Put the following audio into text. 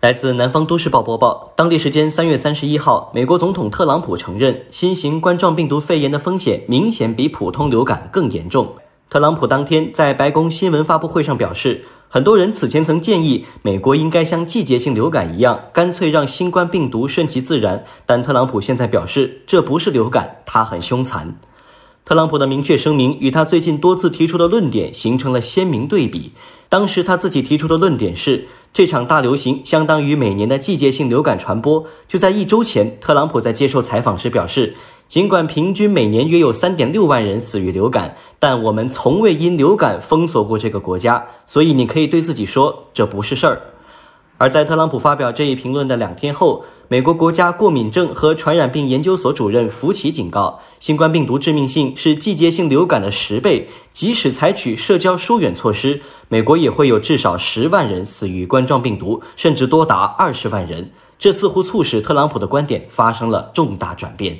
来自南方都市报播报，当地时间三月三十一号，美国总统特朗普承认，新型冠状病毒肺炎的风险明显比普通流感更严重。特朗普当天在白宫新闻发布会上表示，很多人此前曾建议美国应该像季节性流感一样，干脆让新冠病毒顺其自然，但特朗普现在表示，这不是流感，它很凶残。特朗普的明确声明与他最近多次提出的论点形成了鲜明对比。当时他自己提出的论点是，这场大流行相当于每年的季节性流感传播。就在一周前，特朗普在接受采访时表示，尽管平均每年约有3.6万人死于流感，但我们从未因流感封锁过这个国家，所以你可以对自己说，这不是事儿。而在特朗普发表这一评论的两天后，美国国家过敏症和传染病研究所主任福奇警告，新冠病毒致命性是季节性流感的十倍，即使采取社交疏远措施，美国也会有至少十万人死于冠状病毒，甚至多达二十万人。这似乎促使特朗普的观点发生了重大转变。